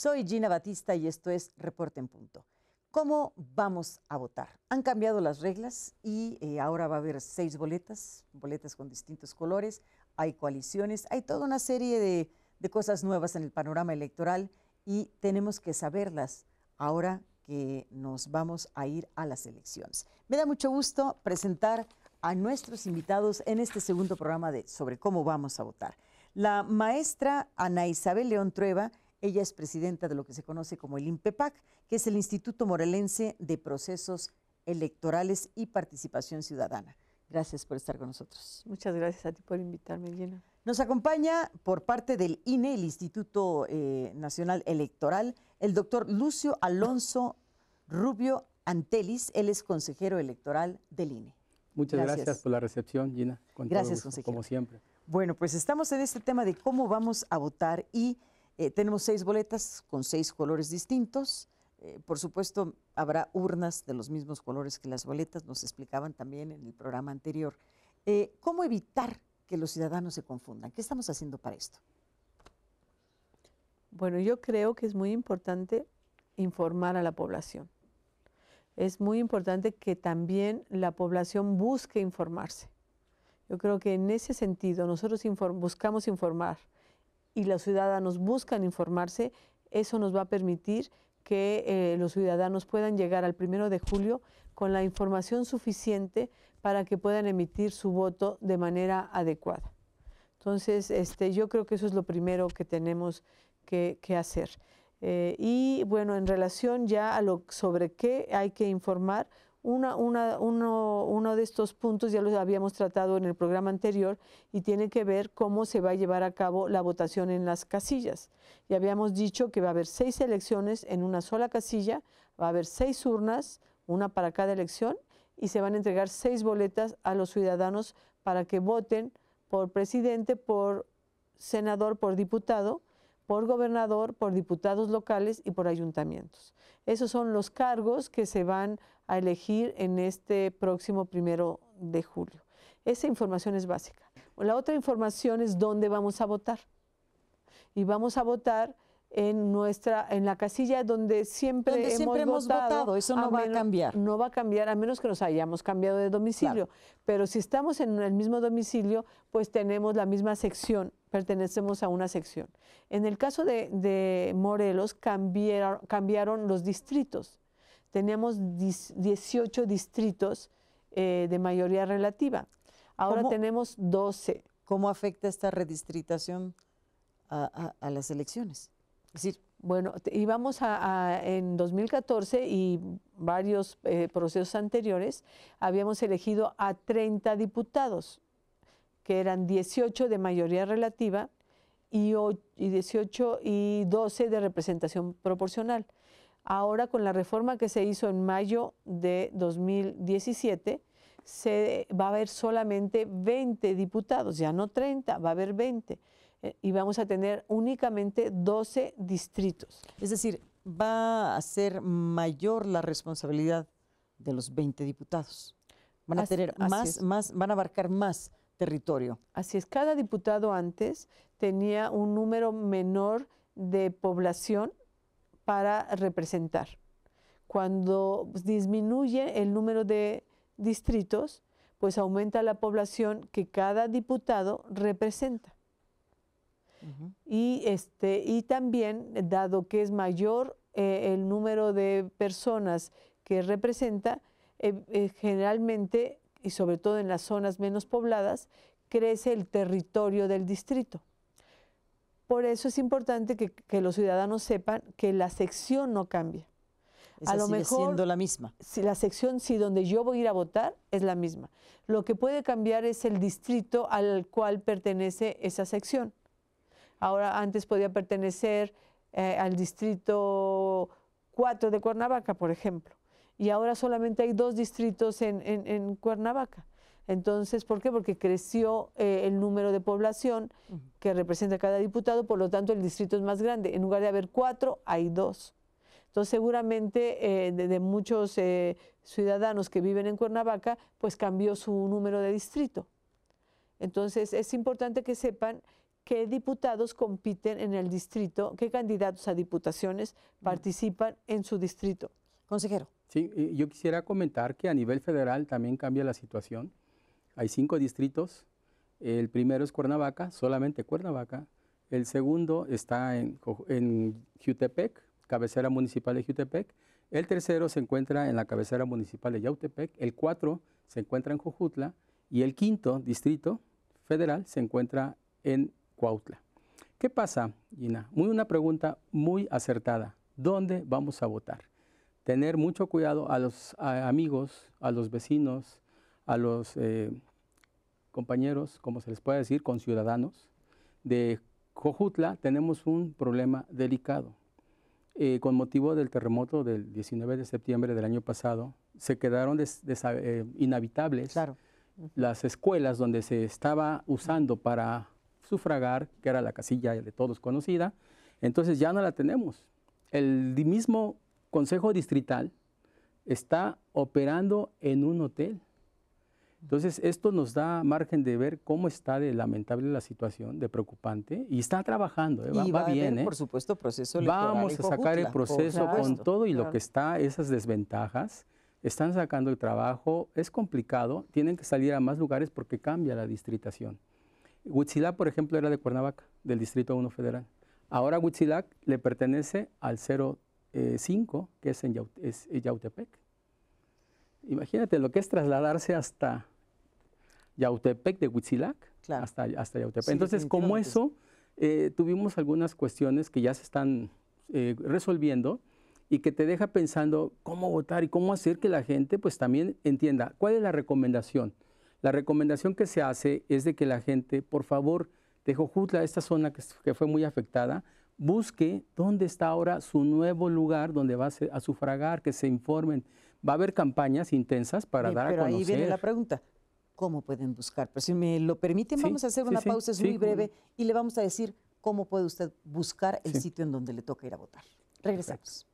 Soy Gina Batista y esto es Reporte en Punto. ¿Cómo vamos a votar? Han cambiado las reglas y eh, ahora va a haber seis boletas, boletas con distintos colores, hay coaliciones, hay toda una serie de, cosas nuevas en el panorama electoral y tenemos que saberlas ahora que nos vamos a ir a las elecciones. Me da mucho gusto presentar a nuestros invitados en este segundo programa de sobre cómo vamos a votar. La maestra Ana Isabel León Trueba ella es presidenta de lo que se conoce como el INPEPAC, que es el Instituto Morelense de Procesos Electorales y Participación Ciudadana. Gracias por estar con nosotros. Muchas gracias a ti por invitarme, Gina. Nos acompaña por parte del INE, el Instituto eh, Nacional Electoral, el doctor Lucio Alonso Rubio Antelis. Él es consejero electoral del INE. Muchas gracias, por la recepción, Gina. gracias, consejero. Como siempre. Bueno, pues estamos en este tema de cómo vamos a votar y eh, tenemos seis boletas con seis colores distintos. Eh, por supuesto, habrá urnas de los mismos colores que las boletas, nos explicaban también en el programa anterior. Eh, ¿Cómo evitar que los ciudadanos se confundan? ¿Qué estamos haciendo para esto? Bueno, yo creo que es muy importante informar a la población. Es muy importante que también la población busque informarse. Yo creo que en ese sentido nosotros buscamos informar y los ciudadanos buscan informarse, eso nos va a permitir que eh, los ciudadanos puedan llegar al primero de julio con la información suficiente para que puedan emitir su voto de manera adecuada. Entonces, este, yo creo que eso es lo primero que tenemos que, hacer. Eh, y bueno, en relación ya a lo sobre qué hay que informar, uno, de estos puntos ya los habíamos tratado en el programa anterior y tiene que ver cómo se va a llevar a cabo la votación en las casillas. Ya habíamos dicho que va a haber seis elecciones en una sola casilla, va a haber seis urnas, una para cada elección, y se van a entregar seis boletas a los ciudadanos para que voten por presidente, por senador, por diputado por gobernador, por diputados locales y por ayuntamientos. Esos son los cargos que se van a elegir en este próximo primero de julio. Esa información es básica. La otra información es dónde vamos a votar. Y vamos a votar en nuestra en la casilla donde siempre, hemos, siempre votado, eso no va a cambiar no va a cambiar a menos que nos hayamos cambiado de domicilio pero si estamos en el mismo domicilio pues tenemos la misma sección pertenecemos a una sección en el caso de, Morelos cambiaron, los distritos teníamos 18 distritos eh, de mayoría relativa ahora tenemos 12 cómo afecta esta redistritación a las elecciones es decir, bueno, íbamos a, en 2014 y varios eh, procesos anteriores, habíamos elegido a 30 diputados, que eran 18 de mayoría relativa y, y 18 y 12 de representación proporcional. Ahora, con la reforma que se hizo en mayo de 2017, se va a haber solamente 20 diputados, ya no 30, va a haber 20. Eh, y vamos a tener únicamente 12 distritos. Es decir, va a ser mayor la responsabilidad de los 20 diputados. Van a tener más, más, van a abarcar más territorio. Así es, cada diputado antes tenía un número menor de población para representar. Cuando disminuye el número de distritos, pues aumenta la población que cada diputado representa y, este, y también, dado que es mayor eh, el número de personas que representa, eh, eh, generalmente, y sobre todo en las zonas menos pobladas, crece el territorio del distrito. Por eso es importante que, los ciudadanos sepan que la sección no cambia. a lo mejor siendo la misma. Si la sección si donde yo voy a ir a votar es la misma. Lo que puede cambiar es el distrito al cual pertenece esa sección. Ahora antes podía pertenecer eh, al distrito 4 de Cuernavaca, por ejemplo. Y ahora solamente hay dos distritos en, Cuernavaca. Entonces, ¿por qué? Porque creció eh, el número de población que representa cada diputado, por lo tanto el distrito es más grande. En lugar de haber cuatro, hay dos. Entonces, seguramente eh, de, muchos ciudadanos que viven en Cuernavaca, pues cambió su número de distrito. Entonces, es importante que sepan qué diputados compiten en el distrito, qué candidatos a diputaciones participan en su distrito. Consejero. Sí, yo quisiera comentar que a nivel federal también cambia la situación. Hay cinco distritos. El primero es Cuernavaca, solamente Cuernavaca. El segundo está en, en Jutepec, cabecera municipal de Jutepec. El tercero se encuentra en la cabecera municipal de Yautepec. El cuatro se encuentra en Jojutla. Y el quinto distrito federal se encuentra en Coautla. ¿Qué pasa, Gina? Muy una pregunta muy acertada. ¿Dónde vamos a votar? Tener mucho cuidado a los amigos, a los vecinos, a los eh, compañeros, como se les puede decir, con ciudadanos De Cojutla tenemos un problema delicado. Eh, con motivo del terremoto del 19 de septiembre del año pasado, se quedaron eh, inhabitables las escuelas donde se estaba usando para sufragar, que era la casilla de todos conocida, entonces ya no la tenemos. El mismo Consejo Distrital está operando en un hotel. Entonces, esto nos da margen de ver cómo está de lamentable la situación, de preocupante, y está trabajando, ¿eh? va, bien. ¿eh? Por supuesto, proceso Vamos a sacar el proceso con todo y lo que está, esas desventajas. Están sacando el trabajo, es complicado, tienen que salir a más lugares porque cambia la distritación. Huitzilac, por ejemplo, era de Cuernavaca, del Distrito 1 Federal. Ahora Huitzilac le pertenece al 05, eh, que es en Yautepec. Imagínate lo que es trasladarse hasta Yautepec de Huitzilac, hasta, Yautepec. Entonces, como eso, eh, tuvimos algunas cuestiones que ya se están eh, resolviendo y que te deja pensando cómo votar y cómo hacer que la gente pues también entienda cuál es la recomendación. La recomendación que se hace es de que la gente, por favor, de Jojutla, esta zona que, fue muy afectada, busque dónde está ahora su nuevo lugar donde va a sufragar, que se informen. Va a haber campañas intensas para dar a conocer. Ahí viene la pregunta. ¿Cómo pueden buscar? Pero pues si me lo permiten, vamos a hacer una pausa, muy breve, y le vamos a decir cómo puede usted buscar el sitio en donde le toca ir a votar. Regresamos.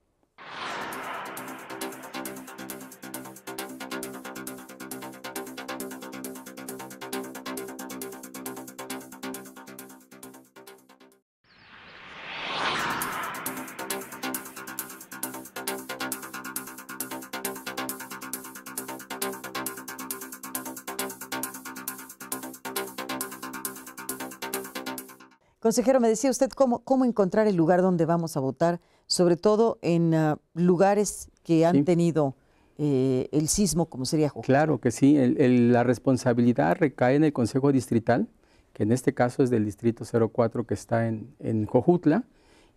Consejero, me decía usted cómo, cómo encontrar el lugar donde vamos a votar, sobre todo en ah, lugares que han tenido eh, el sismo, como sería Jojutla. Claro que sí, la responsabilidad recae en el Consejo Distrital, que en este caso es del Distrito 04 que está en, en Jojutla,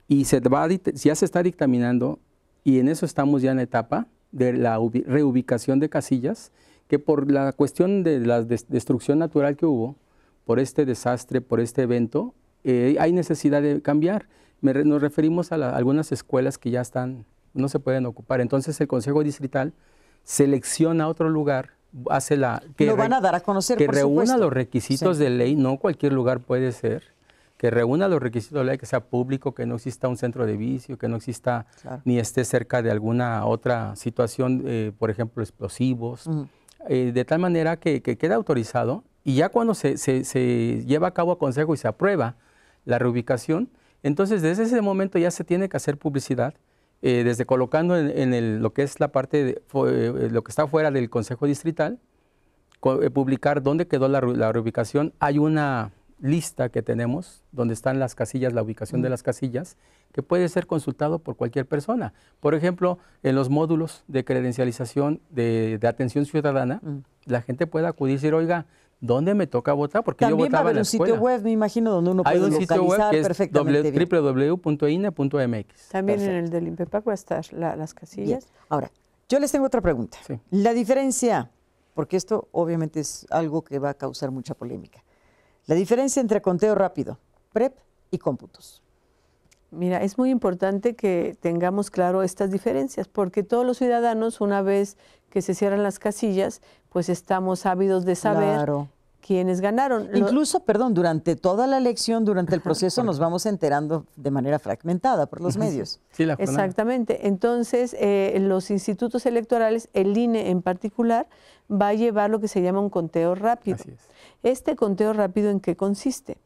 y se va, ya se está dictaminando, y en eso estamos ya en la etapa de la reubicación de casillas, que por la cuestión de la destrucción natural que hubo, por este desastre, por este evento, eh, hay necesidad de cambiar. nos referimos a, algunas escuelas que ya están, no se pueden ocupar. Entonces el Consejo Distrital selecciona otro lugar hace la que lo van a dar a conocer que reúna los requisitos de ley no cualquier lugar puede ser que reúna los requisitos de ley que sea público que no exista un centro de vicio que no exista ni esté cerca de alguna otra situación eh, por ejemplo explosivos eh, de tal manera que, que queda autorizado y ya cuando se, lleva a cabo el consejo y se aprueba la reubicación. Entonces, desde ese momento ya se tiene que hacer publicidad, eh, desde colocando en, lo que es la parte, eh, lo que está fuera del Consejo Distrital, eh, publicar dónde quedó la, reubicación. Hay una lista que tenemos donde están las casillas, la ubicación de las casillas, que puede ser consultado por cualquier persona. Por ejemplo, en los módulos de credencialización de, atención ciudadana, la gente puede acudir y decir, oiga, dónde me toca votar, porque yo votaba va a haber un sitio web, me imagino, donde uno puede un www.ine.mx. También en el del INPEPAC va a estar las casillas. Ahora, yo les tengo otra pregunta. La diferencia, porque esto obviamente es algo que va a causar mucha polémica. La diferencia entre conteo rápido, PREP y cómputos. Mira, es muy importante que tengamos claro estas diferencias, porque todos los ciudadanos, una vez que se cierran las casillas, pues estamos ávidos de saber quiénes ganaron. Incluso, perdón, durante toda la elección, durante el proceso, nos vamos enterando de manera fragmentada por los medios. Exactamente. Entonces, eh, los institutos electorales, el INE en particular, va a llevar lo que se llama un conteo rápido. Este conteo rápido, ¿en qué consiste?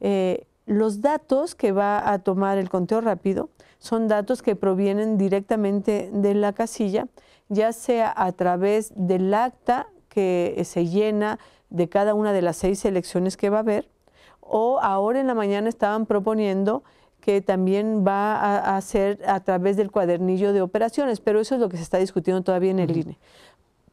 Eh, los datos que va a tomar el conteo rápido son datos que provienen directamente de la casilla ya sea a través del acta que eh, se llena de cada una de las seis elecciones que va a haber, o ahora en la mañana estaban proponiendo que también va a, ser a través del cuadernillo de operaciones, pero eso es lo que se está discutiendo todavía en el INE.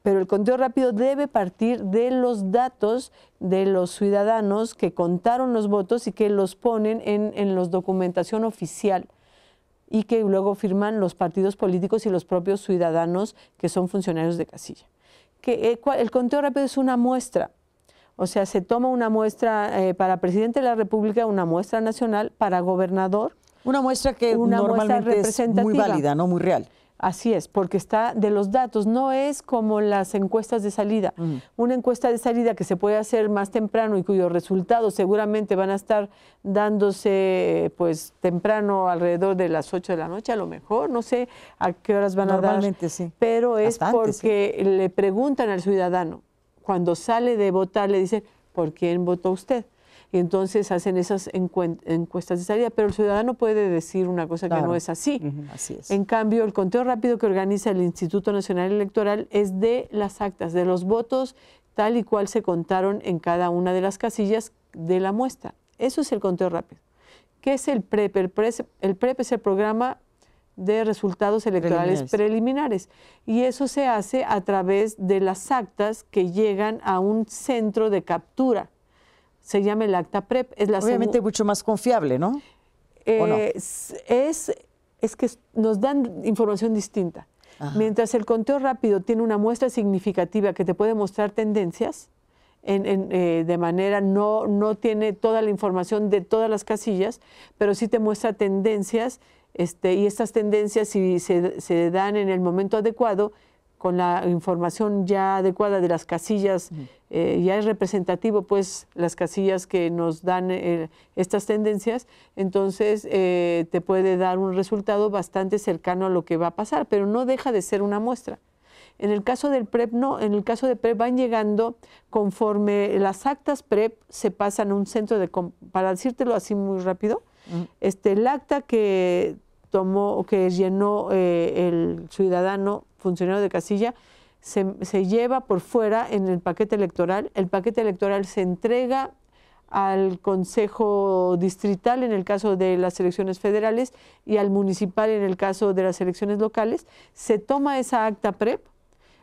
Pero el conteo rápido debe partir de los datos de los ciudadanos que contaron los votos y que los ponen en, en la documentación oficial y que luego firman los partidos políticos y los propios ciudadanos que son funcionarios de casilla. Que eh, el conteo rápido es una muestra, o sea, se toma una muestra eh, para presidente de la República, una muestra nacional, para gobernador. Una muestra que una normalmente es muy válida, no muy real. Así es, porque está de los datos, no es como las encuestas de salida. Una encuesta de salida que se puede hacer más temprano y cuyos resultados seguramente van a estar dándose pues temprano alrededor de las 8 de la noche, a lo mejor, no sé a qué horas van a dar. Normalmente sí. Pero es porque le preguntan al ciudadano, cuando sale de votar le dicen, ¿por quién votó usted? y entonces hacen esas encuestas de salida, pero el ciudadano puede decir una cosa que no es así. En cambio, el conteo rápido que organiza el Instituto Nacional Electoral es de las actas, de los votos tal y cual se contaron en cada una de las casillas de la muestra. Eso es el conteo rápido. ¿Qué es el PREP? El PREP, es el programa de resultados electorales preliminares. Y eso se hace a través de las actas que llegan a un centro de captura se llama el acta PREP. Es Obviamente mucho más confiable, ¿no? Eh, es, que nos dan información distinta. Mientras el conteo rápido tiene una muestra significativa que te puede mostrar tendencias, eh, de manera, no, no tiene toda la información de todas las casillas, pero sí te muestra tendencias este, y estas tendencias, si se, se dan en el momento adecuado, con la información ya adecuada de las casillas, eh, ya es representativo pues las casillas que nos dan eh, estas tendencias, entonces eh, te puede dar un resultado bastante cercano a lo que va a pasar, pero no deja de ser una muestra. En el caso del PREP, no, en el caso de PREP van llegando conforme las actas PREP se pasan a un centro de, para decírtelo así muy rápido, este, el acta que tomó, que llenó el ciudadano funcionario de casilla, se, lleva por fuera en el paquete electoral. El paquete electoral se entrega al Consejo Distrital en el caso de las elecciones federales y al municipal en el caso de las elecciones locales. Se toma esa acta PREP.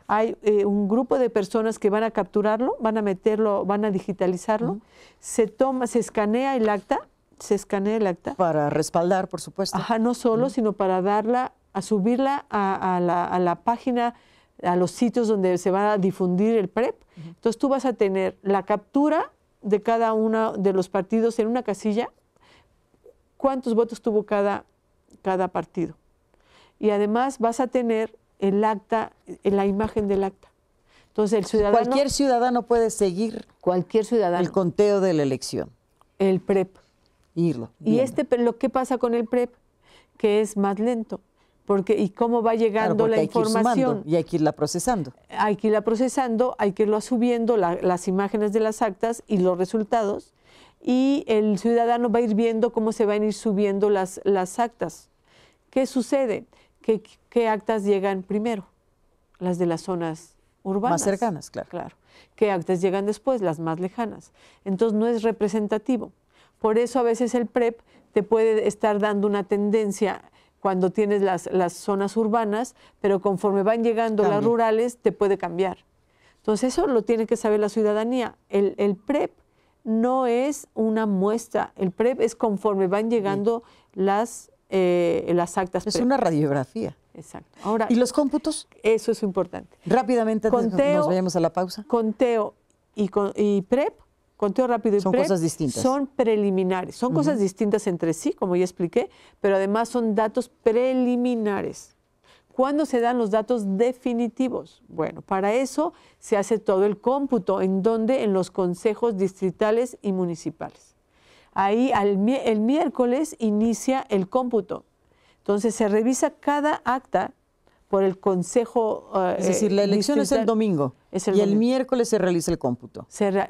Hay eh, un grupo de personas que van a capturarlo, van a meterlo, van a digitalizarlo. Se toma, se escanea el acta, se escanea el acta. Para respaldar, por supuesto. Ajá, no solo, sino para darla a subirla a, la, página a los sitios donde se va a difundir el PREP. Entonces tú vas a tener la captura de cada uno de los partidos en una casilla, cuántos votos tuvo cada, cada partido. Y además vas a tener el acta, eh, la imagen del acta. Entonces el Cualquier ciudadano puede seguir cualquier ciudadano, el conteo de la elección. El PREP. Irlo. Y este, lo que pasa con el PREP, que es más lento porque y cómo va llegando la información. y hay que irla procesando. Hay que irla procesando, hay que irla subiendo las imágenes de las actas y los resultados, y el ciudadano va a ir viendo cómo se van a ir subiendo las, las actas. ¿Qué sucede? ¿Qué, ¿Qué actas llegan primero? Las de las zonas urbanas. Más cercanas, claro. Claro. ¿Qué actas llegan después? Las más lejanas. Entonces no es representativo. Por eso a veces el PREP te puede estar dando una tendencia cuando tienes las, las zonas urbanas, pero conforme van llegando las rurales, te puede cambiar. Entonces eso lo tiene que saber la ciudadanía. El, el PREP no es una muestra, el PREP es conforme van llegando las, eh, las actas. Es una radiografía. Exacto. Ahora, ¿Y los cómputos? Eso es importante. Rápidamente, conteo, nos vayamos a la pausa. Conteo y, y PREP conteo rápido y son cosas distintas. son preliminares, son cosas distintas entre sí, como ya expliqué, pero además son datos preliminares. ¿Cuándo se dan los datos definitivos? Bueno, para eso se hace todo el cómputo, en donde en los consejos distritales y municipales. Ahí el miércoles inicia el cómputo. Entonces se revisa cada acta por el consejo. Eh, es decir, la elección es el domingo y el miércoles se realiza el cómputo.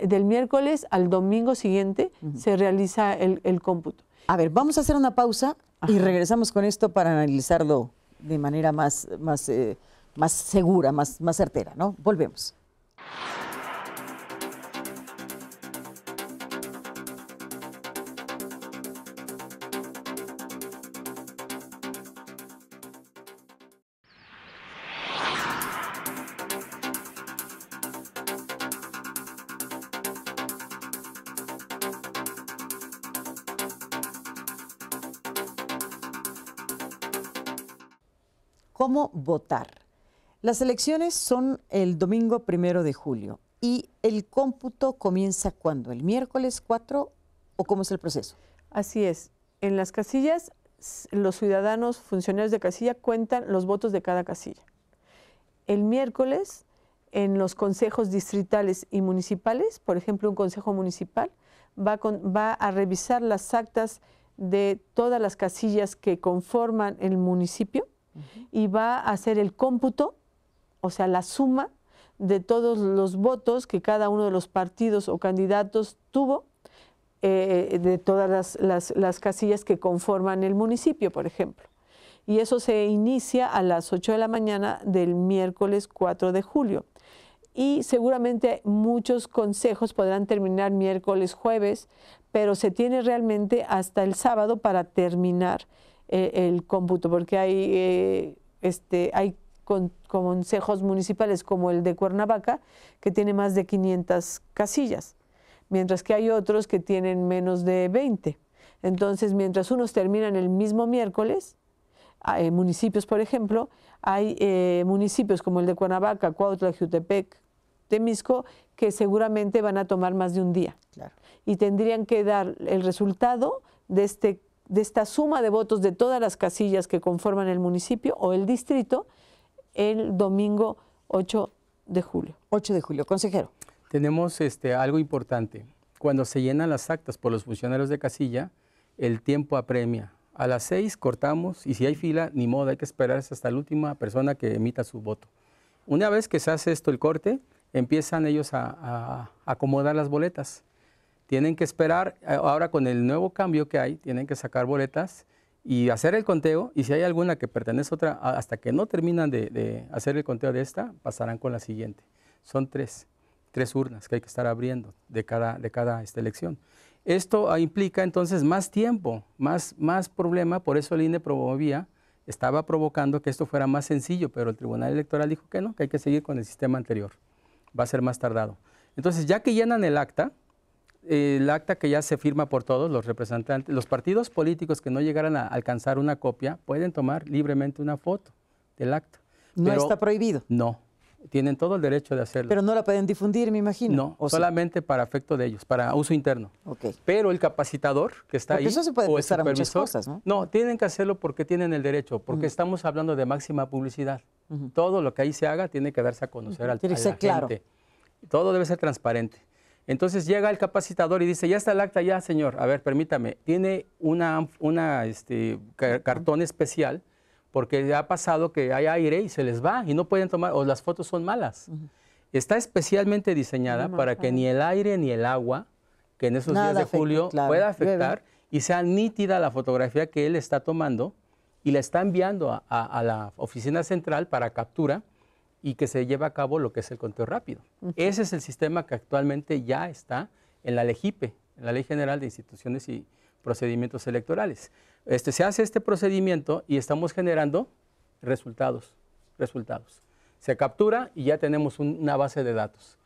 del miércoles al domingo siguiente se realiza el, cómputo. A ver, vamos a hacer una pausa y regresamos con esto para analizarlo de manera más, más, eh, más segura, más, más certera, ¿no? Volvemos. cómo votar. Las elecciones son el domingo primero de julio y el cómputo comienza cuando, el miércoles 4 o cómo es el proceso. Así es. En las casillas, los ciudadanos, funcionarios de casilla, cuentan los votos de cada casilla. El miércoles, en los consejos distritales y municipales, por ejemplo, un consejo municipal va, va a revisar las actas de todas las casillas que conforman el municipio y va a hacer el cómputo, o sea, la suma de todos los votos que cada uno de los partidos o candidatos tuvo eh, de todas las, las, casillas que conforman el municipio, por ejemplo. Y eso se inicia a las 8 de la mañana del miércoles 4 de julio. Y seguramente muchos consejos podrán terminar miércoles, jueves, pero se tiene realmente hasta el sábado para terminar eh, el cómputo, porque hay, eh, este, hay consejos municipales como el de Cuernavaca, que tiene más de 500 casillas, mientras que hay otros que tienen menos de 20. Entonces, mientras unos terminan el mismo miércoles, hay eh, municipios, por ejemplo, hay municipios como el de Cuernavaca, Cuautla, Jutepec, Temisco, que seguramente van a tomar más de un día. Claro. Y tendrían que dar el resultado de este de esta suma de votos de todas las casillas que conforman el municipio o el distrito el domingo 8 de julio. 8 de julio, consejero. Tenemos este, algo importante. Cuando se llenan las actas por los funcionarios de casilla, el tiempo apremia. A las 6 cortamos y si hay fila, ni modo, hay que esperarse hasta la última persona que emita su voto. Una vez que se hace esto el corte, empiezan ellos a acomodar las boletas tienen que esperar, eh, ahora con el nuevo cambio que hay, tienen que sacar boletas y hacer el conteo, y si hay alguna que pertenece a otra, hasta que no terminan de, hacer el conteo de esta, pasarán con la siguiente. Son tres, tres urnas que hay que estar abriendo de cada, de cada esta elección. Esto ah, implica entonces más tiempo, más, más problema, por eso el INE promovía, estaba provocando que esto fuera más sencillo, pero el Tribunal Electoral dijo que no, que hay que seguir con el sistema anterior, va a ser más tardado. Entonces, ya que llenan el acta, eh, el acta que ya se firma por todos los representantes, los partidos políticos que no llegaran a alcanzar una copia pueden tomar libremente una foto del acta. ¿No está prohibido? No, tienen todo el derecho de hacerlo. Pero no la pueden difundir, me imagino. No, solamente para afecto de ellos, para uso interno. Pero el capacitador que está ahí. Eso se puede o a muchas cosas, ¿no? No, tienen que hacerlo porque tienen el derecho, porque estamos hablando de máxima publicidad. Todo lo que ahí se haga tiene que darse a conocer al, tiene que claro. Todo debe ser transparente. Entonces llega el capacitador y dice, ya está el acta, ya señor, a ver, permítame, tiene una, una este, cartón especial porque ha pasado que hay aire y se les va y no pueden tomar, o las fotos son malas. Está especialmente diseñada para que ni el aire ni el agua, que en esos días de julio pueda afectar y sea nítida la fotografía que él está tomando y la está enviando a la oficina central para captura y que se lleva a cabo lo que es el conteo rápido. Ese es el sistema que actualmente ya está en la LEGIPE, en la Ley General de Instituciones y Procedimientos Electorales. Este, se hace este procedimiento y estamos generando resultados, resultados. Se captura y ya tenemos una base de datos.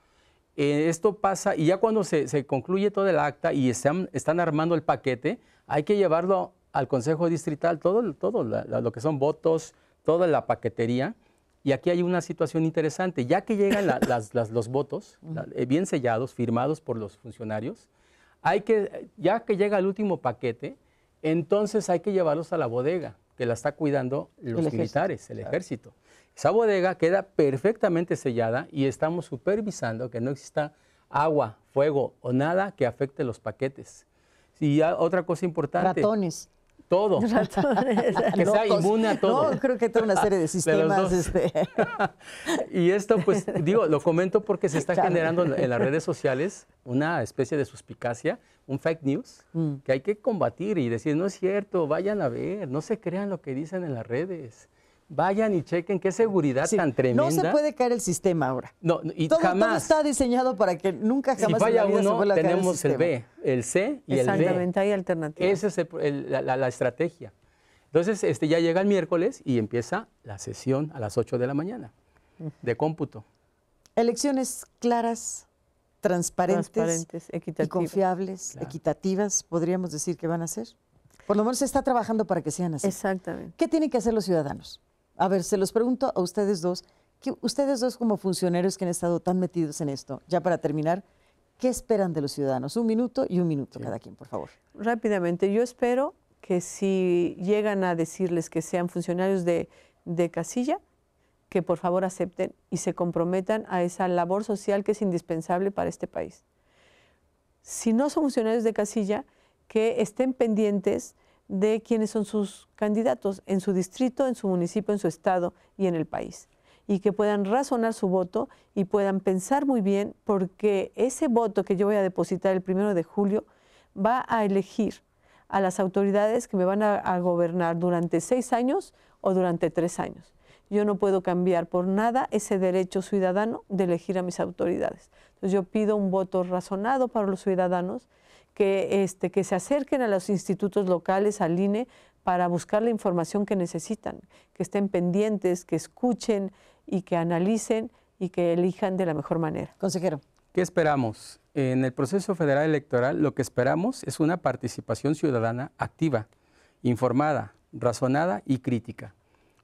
Eh, esto pasa y ya cuando se, concluye todo el acta y están, armando el paquete, hay que llevarlo al Consejo Distrital, todo, todo lo que son votos, toda la paquetería, y aquí hay una situación interesante, ya que llegan los votos eh, bien sellados, firmados por los funcionarios, hay que, ya que llega el último paquete, entonces hay que llevarlos a la bodega, que la está cuidando los militares, el ejército. Esa bodega queda perfectamente sellada y estamos supervisando que no exista agua, fuego o nada que afecte los paquetes. Y otra cosa importante. Ratones todo. que sea inmune a todo. No, creo que toda una serie de sistemas. Este. y esto, pues, digo, lo comento porque se está generando en las redes sociales una especie de suspicacia, un fake news, mm. que hay que combatir y decir, no es cierto, vayan a ver, no se crean lo que dicen en las redes. Vayan y chequen qué seguridad tan tremenda. No se puede caer el sistema ahora. No, y todo, jamás. Todo está diseñado para que nunca jamás si vaya la uno, tenemos el, B, el C y el D. Exactamente, hay alternativas. Esa es la, estrategia. Entonces, este ya llega el miércoles y empieza la sesión a las 8 de la mañana de cómputo. Elecciones claras, transparentes, y confiables, equitativas, podríamos decir que van a ser. Por lo menos se está trabajando para que sean así. Exactamente. ¿Qué tienen que hacer los ciudadanos? A ver, se los pregunto a ustedes dos, que ustedes dos como funcionarios que han estado tan metidos en esto, ya para terminar, ¿qué esperan de los ciudadanos? Un minuto y un minuto cada quien, por favor. Rápidamente, yo espero que si llegan a decirles que sean funcionarios de, de casilla, que por favor acepten y se comprometan a esa labor social que es indispensable para este país. Si no son funcionarios de casilla, que estén pendientes de quiénes son sus candidatos en su distrito, en su municipio, en su estado y en el país. Y que puedan razonar su voto y puedan pensar muy bien porque ese voto que yo voy a depositar el primero de julio va a elegir a las autoridades que me van a, gobernar durante seis años o durante tres años. Yo no puedo cambiar por nada ese derecho ciudadano de elegir a mis autoridades. Entonces yo pido un voto razonado para los ciudadanos que, este, que se acerquen a los institutos locales, al INE, para buscar la información que necesitan, que estén pendientes, que escuchen y que analicen y que elijan de la mejor manera. Consejero. ¿Qué esperamos? En el proceso federal electoral lo que esperamos es una participación ciudadana activa, informada, razonada y crítica,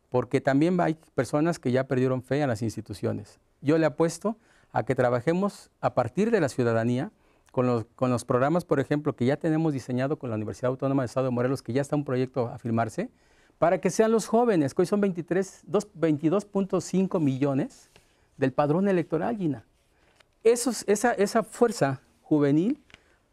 porque también hay personas que ya perdieron fe en las instituciones. Yo le apuesto a que trabajemos a partir de la ciudadanía, con los, programas, por ejemplo, que ya tenemos diseñado con la Universidad Autónoma de Estado de Morelos, que ya está un proyecto a firmarse, para que sean los jóvenes, que hoy son 22.5 millones del padrón electoral, Gina. esa, esa fuerza juvenil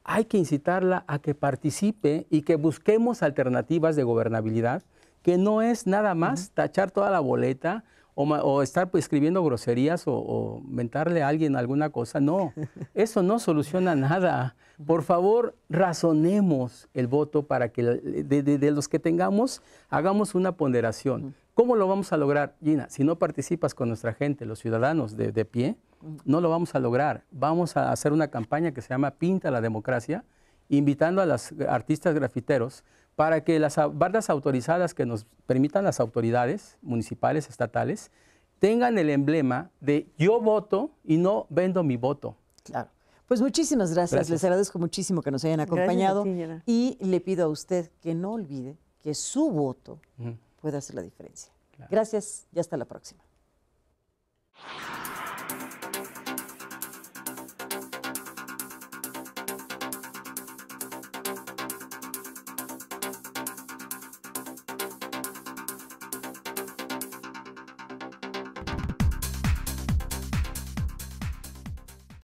hay que incitarla a que participe y que busquemos alternativas de gobernabilidad, que no es nada más tachar toda la boleta o, estar pues, escribiendo groserías o, mentarle a alguien alguna cosa. No, eso no soluciona nada. Por favor, razonemos el voto para que de, los que tengamos hagamos una ponderación. ¿Cómo lo vamos a lograr, Gina? Si no participas con nuestra gente, los ciudadanos de pie, no lo vamos a lograr. Vamos a hacer una campaña que se llama Pinta la Democracia, invitando a los artistas grafiteros para que las bardas autorizadas que nos permitan las autoridades municipales, estatales, tengan el emblema de yo voto y no vendo mi voto. Claro. Pues muchísimas gracias. Les agradezco muchísimo que nos hayan acompañado y le pido a usted que no olvide que su voto puede hacer la diferencia. Gracias y hasta la próxima.